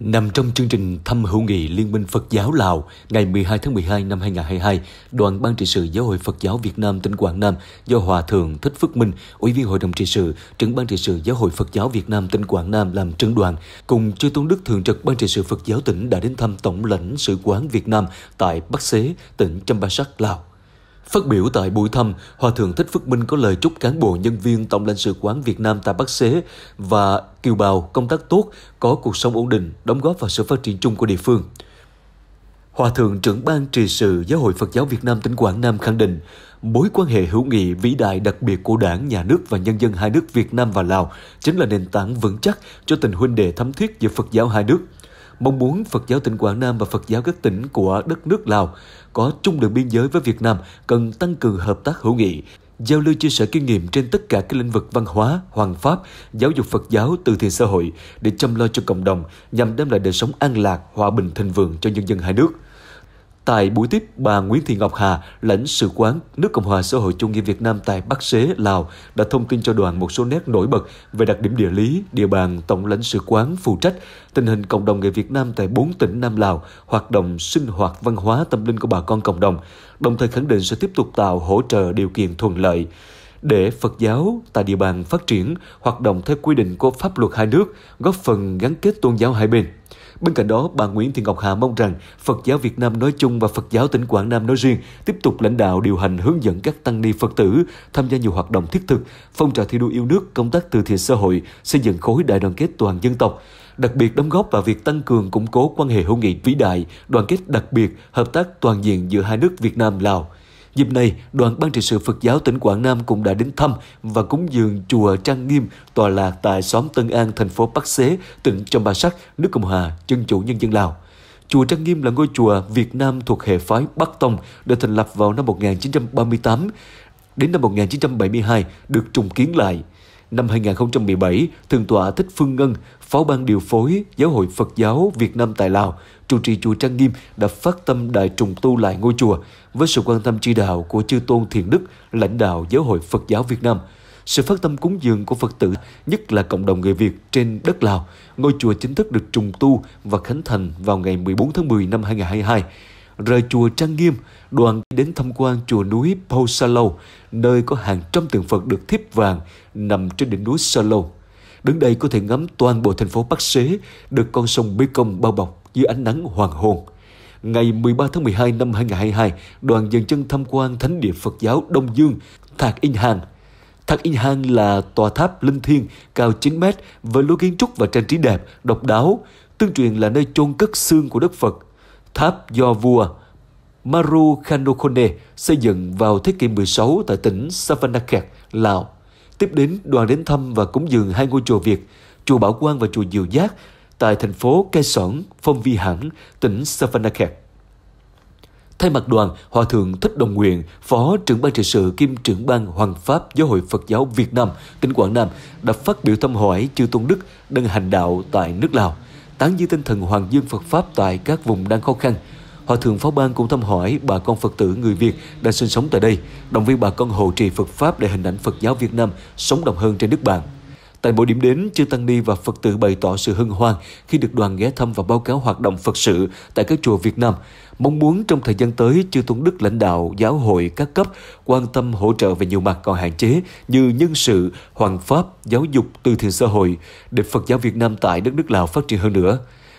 Nằm trong chương trình thăm hữu nghị Liên minh Phật giáo Lào ngày 12 tháng 12 năm 2022, đoàn Ban trị sự Giáo hội Phật giáo Việt Nam tỉnh Quảng Nam do Hòa Thượng Thích Phước Minh, Ủy viên Hội đồng trị sự, trưởng Ban trị sự Giáo hội Phật giáo Việt Nam tỉnh Quảng Nam làm trưởng đoàn, cùng Chư Tôn Đức Thường trực Ban trị sự Phật giáo tỉnh đã đến thăm Tổng lãnh sự quán Việt Nam tại Bắc Xế, tỉnh Chăm Sắc, Lào. Phát biểu tại buổi thăm, Hòa Thượng Thích Phước Minh có lời chúc cán bộ nhân viên Tổng lãnh sự quán Việt Nam tại Bắc Xế và kiều bào công tác tốt, có cuộc sống ổn định, đóng góp vào sự phát triển chung của địa phương. Hòa Thượng trưởng ban trì sự Giáo hội Phật giáo Việt Nam tỉnh Quảng Nam khẳng định, mối quan hệ hữu nghị vĩ đại đặc biệt của đảng, nhà nước và nhân dân hai nước Việt Nam và Lào chính là nền tảng vững chắc cho tình huynh đệ thắm thiết giữa Phật giáo hai nước – mong muốn Phật giáo tỉnh Quảng Nam và Phật giáo các tỉnh của đất nước Lào có chung đường biên giới với Việt Nam cần tăng cường hợp tác hữu nghị, giao lưu chia sẻ kinh nghiệm trên tất cả các lĩnh vực văn hóa, hoàng pháp, giáo dục Phật giáo, từ thiện xã hội để chăm lo cho cộng đồng nhằm đem lại đời sống an lạc, hòa bình thịnh vượng cho nhân dân hai nước. Tại buổi tiếp, bà Nguyễn Thị Ngọc Hà, lãnh sự quán nước Cộng hòa xã hội chủ nghĩa Việt Nam tại Bắc Xế, Lào đã thông tin cho đoàn một số nét nổi bật về đặc điểm địa lý, địa bàn tổng lãnh sự quán phụ trách, tình hình cộng đồng người Việt Nam tại bốn tỉnh Nam Lào, hoạt động sinh hoạt văn hóa tâm linh của bà con cộng đồng, đồng thời khẳng định sẽ tiếp tục tạo hỗ trợ điều kiện thuận lợi để Phật giáo tại địa bàn phát triển hoạt động theo quy định của pháp luật hai nước, góp phần gắn kết tôn giáo hai bên. Bên cạnh đó, bà Nguyễn Thị Ngọc Hà mong rằng Phật giáo Việt Nam nói chung và Phật giáo tỉnh Quảng Nam nói riêng tiếp tục lãnh đạo điều hành hướng dẫn các tăng ni Phật tử tham gia nhiều hoạt động thiết thực, phong trào thi đua yêu nước, công tác từ thiện xã hội, xây dựng khối đại đoàn kết toàn dân tộc, đặc biệt đóng góp vào việc tăng cường củng cố quan hệ hữu nghị vĩ đại, đoàn kết đặc biệt, hợp tác toàn diện giữa hai nước Việt Nam Lào. Dịp này, đoàn Ban trị sự Phật giáo tỉnh Quảng Nam cũng đã đến thăm và cúng dường chùa Trang Nghiêm tòa lạc tại xóm Tân An, thành phố Bắc Xế, tỉnh Chăm Ba Sắc, nước Cộng hòa Dân chủ Nhân dân Lào. Chùa Trang Nghiêm là ngôi chùa Việt Nam thuộc hệ phái Bắc Tông được thành lập vào năm 1938. Đến năm 1972 được trùng kiến lại – Năm 2017, Thượng tọa Thích Phương Ngân, Phó ban điều phối Giáo hội Phật giáo Việt Nam tại Lào, trụ trì chùa Trang Nghiêm đã phát tâm đại trùng tu lại ngôi chùa với sự quan tâm chỉ đạo của chư tôn Thiền Đức, lãnh đạo Giáo hội Phật giáo Việt Nam. Sự phát tâm cúng dường của Phật tử, nhất là cộng đồng người Việt trên đất Lào, ngôi chùa chính thức được trùng tu và khánh thành vào ngày 14 tháng 10 năm 2022 rời chùa Trang Nghiêm, đoàn đến tham quan chùa núi Pau Sa nơi có hàng trăm tượng Phật được thiếp vàng nằm trên đỉnh núi Sa Đứng đây có thể ngắm toàn bộ thành phố Bắc Xế, được con sông Mekong bao bọc dưới ánh nắng hoàng hôn. Ngày 13 tháng 12 năm 2022, đoàn dừng chân tham quan Thánh địa Phật giáo Đông Dương, Thạc In Hàng. Thạc In Hàng là tòa tháp linh thiêng cao 9 mét với lối kiến trúc và trang trí đẹp, độc đáo. Tương truyền là nơi chôn cất xương của Đức Phật Tháp do vua Maru Marukhanokone xây dựng vào thế kỷ 16 tại tỉnh Savannakhet, Lào. Tiếp đến, đoàn đến thăm và cúng dường hai ngôi chùa Việt, chùa Bảo Quang và chùa Diệu Giác tại thành phố Cai Sỏn, Phong Vi Hãn, tỉnh Savannakhet. Thay mặt đoàn, Hòa Thượng Thích Đồng Nguyện, Phó trưởng ban trị sự kiêm trưởng ban Hoàng Pháp Giáo hội Phật giáo Việt Nam, tỉnh Quảng Nam, đã phát biểu thăm hỏi chư Tôn Đức đang hành đạo tại nước Lào – tán dương tinh thần hoàng dương Phật Pháp tại các vùng đang khó khăn. Hòa thượng Pháo Ban cũng thăm hỏi bà con Phật tử người Việt đang sinh sống tại đây, động viên bà con hộ trì Phật Pháp để hình ảnh Phật giáo Việt Nam sống động hơn trên nước bạn. Tại mỗi điểm đến, chư Tăng Ni và Phật tử bày tỏ sự hân hoan khi được đoàn ghé thăm và báo cáo hoạt động Phật sự tại các chùa Việt Nam, mong muốn trong thời gian tới chư Tôn Đức lãnh đạo giáo hội các cấp quan tâm hỗ trợ về nhiều mặt còn hạn chế như nhân sự, hoàng pháp, giáo dục, từ thiện xã hội để Phật giáo Việt Nam tại đất nước Lào phát triển hơn nữa.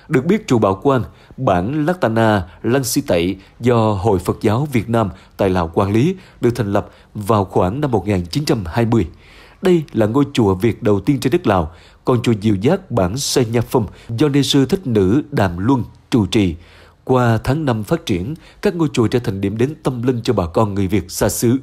Được biết chùa Bảo Quang, bản Lactana Lăng Si Tẩy do Hội Phật giáo Việt Nam tại Lào quản lý được thành lập vào khoảng năm 1920. Đây là ngôi chùa Việt đầu tiên trên đất Lào, còn chùa Diệu Giác bản Sê Nha Phong do ni sư thích nữ Đàm Luân trụ trì. Qua tháng năm phát triển, các ngôi chùa trở thành điểm đến tâm linh cho bà con người Việt xa xứ.